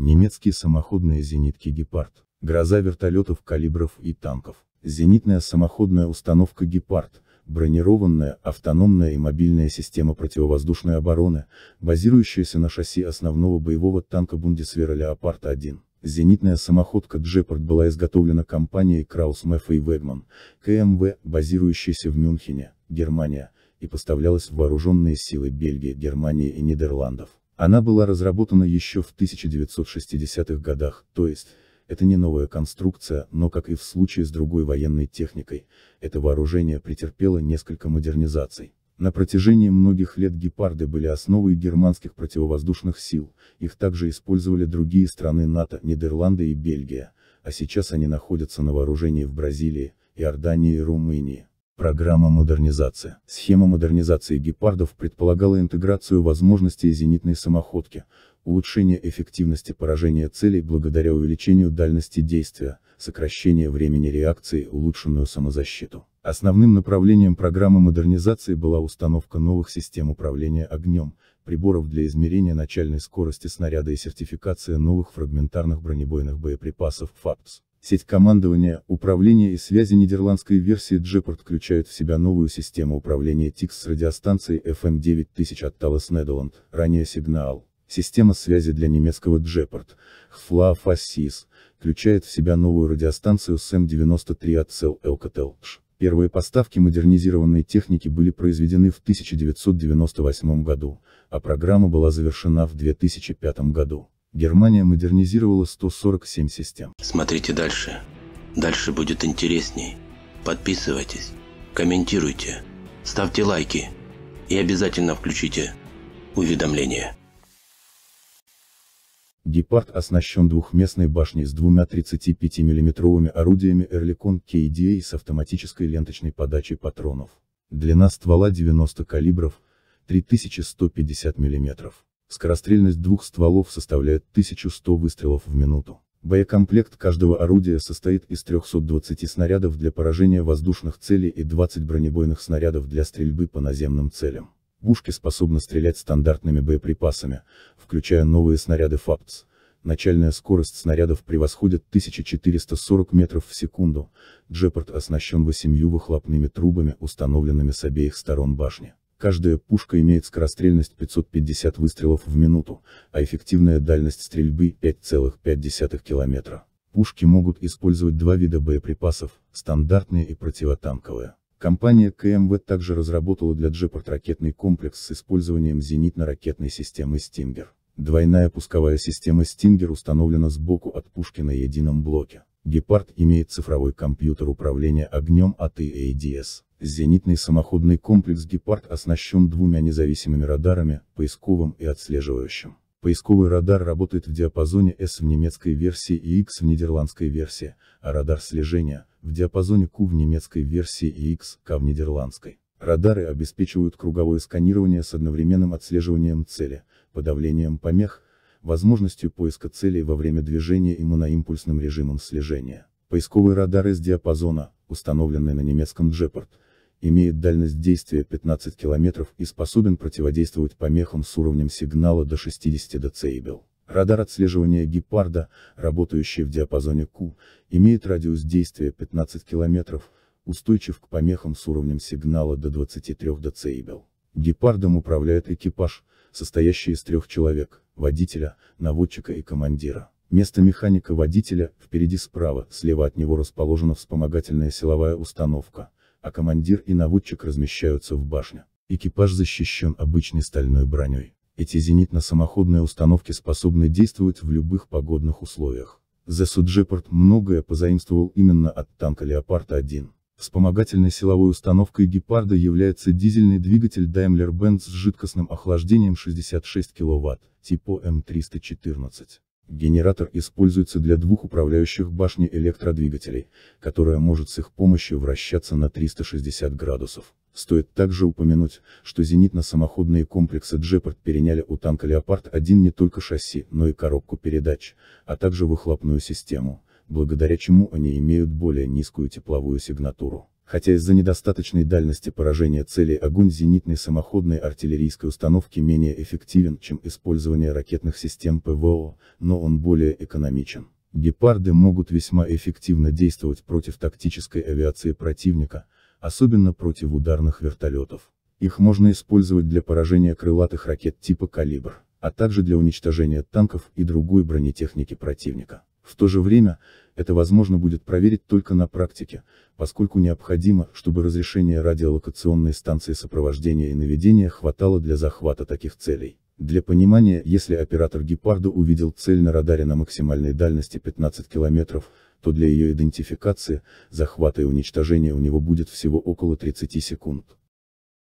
немецкие самоходные зенитки «Гепард», гроза вертолетов калибров и танков, зенитная самоходная установка «Гепард», бронированная, автономная и мобильная система противовоздушной обороны, базирующаяся на шасси основного боевого танка Бундесвера «Леопард-1». Зенитная самоходка «Джепард» была изготовлена компанией Краус Мэффа и Вегман, КМВ, базирующейся в Мюнхене, Германия, и поставлялась в вооруженные силы Бельгии, Германии и Нидерландов. Она была разработана еще в 1960-х годах, то есть, это не новая конструкция, но как и в случае с другой военной техникой, это вооружение претерпело несколько модернизаций. На протяжении многих лет гепарды были основой германских противовоздушных сил, их также использовали другие страны НАТО, Нидерланды и Бельгия, а сейчас они находятся на вооружении в Бразилии, Иордании и Румынии. Программа модернизация. Схема модернизации гепардов предполагала интеграцию возможностей зенитной самоходки, улучшение эффективности поражения целей благодаря увеличению дальности действия, сокращение времени реакции, улучшенную самозащиту. Основным направлением программы модернизации была установка новых систем управления огнем, приборов для измерения начальной скорости снаряда и сертификация новых фрагментарных бронебойных боеприпасов ФАПС. Сеть командования, управления и связи нидерландской версии Джепард включают в себя новую систему управления TIX с радиостанцией FM9000 эм от Талас Неделанд, ранее сигнал. Система связи для немецкого Джепард, Хфла Фассис, включает в себя новую радиостанцию СМ-93 от Cell Elcatel. Первые поставки модернизированной техники были произведены в 1998 году, а программа была завершена в 2005 году. Германия модернизировала 147 систем. Смотрите дальше. Дальше будет интересней. Подписывайтесь, комментируйте, ставьте лайки и обязательно включите уведомления. Гепард оснащен двухместной башней с двумя 35 миллиметровыми орудиями Эрликон KDA а с автоматической ленточной подачей патронов. Длина ствола 90 калибров, 3150 мм. Скорострельность двух стволов составляет 1100 выстрелов в минуту. Боекомплект каждого орудия состоит из 320 снарядов для поражения воздушных целей и 20 бронебойных снарядов для стрельбы по наземным целям. Пушки способны стрелять стандартными боеприпасами, включая новые снаряды ФАПЦ. Начальная скорость снарядов превосходит 1440 метров в секунду. Джепард оснащен восемью выхлопными трубами, установленными с обеих сторон башни. Каждая пушка имеет скорострельность 550 выстрелов в минуту, а эффективная дальность стрельбы 5,5 километра. Пушки могут использовать два вида боеприпасов, стандартные и противотанковые. Компания КМВ также разработала для Джепорт ракетный комплекс с использованием зенитно-ракетной системы «Стингер». Двойная пусковая система «Стингер» установлена сбоку от пушки на едином блоке. Гепард имеет цифровой компьютер управления огнем от EADS. Зенитный самоходный комплекс «Гепард» оснащен двумя независимыми радарами, поисковым и отслеживающим. Поисковый радар работает в диапазоне S в немецкой версии и X в нидерландской версии, а радар слежения – в диапазоне Q в немецкой версии и X, K в нидерландской. Радары обеспечивают круговое сканирование с одновременным отслеживанием цели, подавлением помех, возможностью поиска целей во время движения и режимом слежения. Поисковый радар из диапазона, установленный на немецком Джепард, имеет дальность действия 15 км и способен противодействовать помехам с уровнем сигнала до 60 дБ. Радар отслеживания гепарда, работающий в диапазоне Q, имеет радиус действия 15 км, устойчив к помехам с уровнем сигнала до 23 дБ. Гепардом управляет экипаж, состоящий из трех человек, водителя, наводчика и командира. Место механика водителя, впереди справа, слева от него расположена вспомогательная силовая установка, а командир и наводчик размещаются в башне. Экипаж защищен обычной стальной броней. Эти зенитно-самоходные установки способны действовать в любых погодных условиях. The Джепард многое позаимствовал именно от танка Леопард-1. Вспомогательной силовой установкой «Гепарда» является дизельный двигатель Daimler-Benz с жидкостным охлаждением 66 кВт, типа М314. Генератор используется для двух управляющих башни электродвигателей, которая может с их помощью вращаться на 360 градусов. Стоит также упомянуть, что зенитно-самоходные комплексы «Джепард» переняли у танка «Леопард-1» не только шасси, но и коробку передач, а также выхлопную систему, благодаря чему они имеют более низкую тепловую сигнатуру. Хотя из-за недостаточной дальности поражения целей огонь зенитной самоходной артиллерийской установки менее эффективен, чем использование ракетных систем ПВО, но он более экономичен. Гепарды могут весьма эффективно действовать против тактической авиации противника, особенно против ударных вертолетов. Их можно использовать для поражения крылатых ракет типа «Калибр», а также для уничтожения танков и другой бронетехники противника. В то же время, это возможно будет проверить только на практике, поскольку необходимо, чтобы разрешение радиолокационной станции сопровождения и наведения хватало для захвата таких целей. Для понимания, если оператор Гепарда увидел цель на радаре на максимальной дальности 15 километров, то для ее идентификации, захвата и уничтожения у него будет всего около 30 секунд.